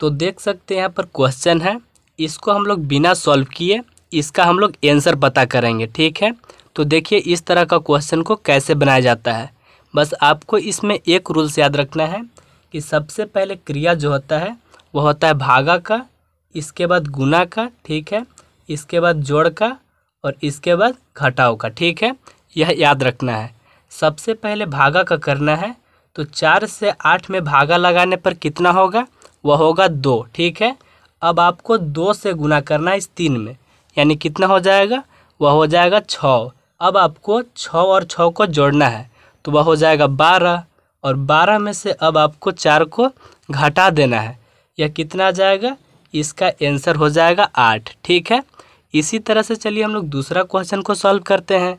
तो देख सकते हैं यहाँ पर क्वेश्चन है इसको हम लोग बिना सॉल्व किए इसका हम लोग एंसर पता करेंगे ठीक है तो देखिए इस तरह का क्वेश्चन को कैसे बनाया जाता है बस आपको इसमें एक रूल्स याद रखना है कि सबसे पहले क्रिया जो होता है वह होता है भागा का इसके बाद गुना का ठीक है इसके बाद जोड़ का और इसके बाद घटाओ का ठीक है यह याद रखना है सबसे पहले भागा का करना है तो चार से आठ में भागा लगाने पर कितना होगा वह होगा दो ठीक है अब आपको दो से गुना करना है इस तीन में यानी कितना हो जाएगा वह हो जाएगा छः अब आपको छः और छः को जोड़ना है तो वह हो जाएगा बारह और बारह में से अब आपको चार को घटा देना है यह कितना आ जाएगा इसका आंसर हो जाएगा आठ ठीक है इसी तरह से चलिए हम लोग दूसरा क्वेश्चन को सॉल्व करते हैं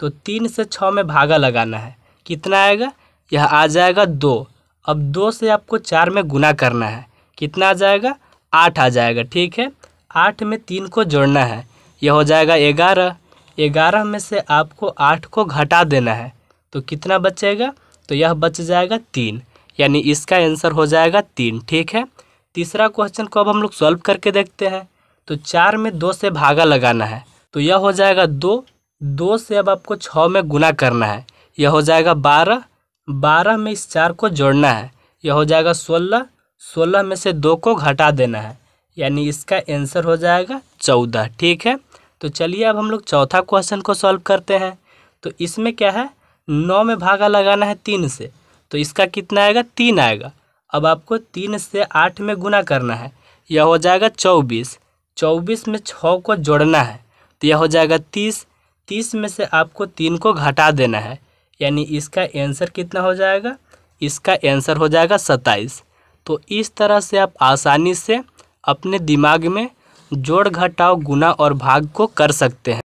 तो तीन से छः में भागा लगाना है कितना आएगा यह आ जाएगा दो अब दो से आपको चार में गुना करना है कितना आ जाएगा आठ आ जाएगा ठीक है आठ में तीन को जोड़ना है यह हो जाएगा ग्यारह ग्यारह में से आपको आठ को घटा देना है तो कितना बचेगा तो यह बच जाएगा तीन यानी इसका आंसर हो जाएगा तीन ठीक है तीसरा क्वेश्चन को अब हम लोग सॉल्व करके देखते हैं तो चार में दो से भागा लगाना है तो यह हो जाएगा दो दो से अब आपको छः में गुना करना है यह हो जाएगा बारह बारह में इस चार को जोड़ना है यह हो जाएगा सोलह सोलह में से दो को घटा देना है यानी इसका आंसर हो जाएगा चौदह ठीक है तो चलिए अब हम लोग चौथा क्वेश्चन को सॉल्व करते हैं तो इसमें क्या है नौ में भागा लगाना है तीन से तो इसका कितना आएगा तीन आएगा अब आपको तीन से आठ में गुना करना है यह हो जाएगा चौबीस चौबीस में छः को जोड़ना है तो यह हो जाएगा तीस तीस में से आपको तीन को घटा देना है यानी इसका आंसर कितना हो जाएगा इसका आंसर हो जाएगा सत्ताईस तो इस तरह से आप आसानी से अपने दिमाग में जोड़ घटाव गुना और भाग को कर सकते हैं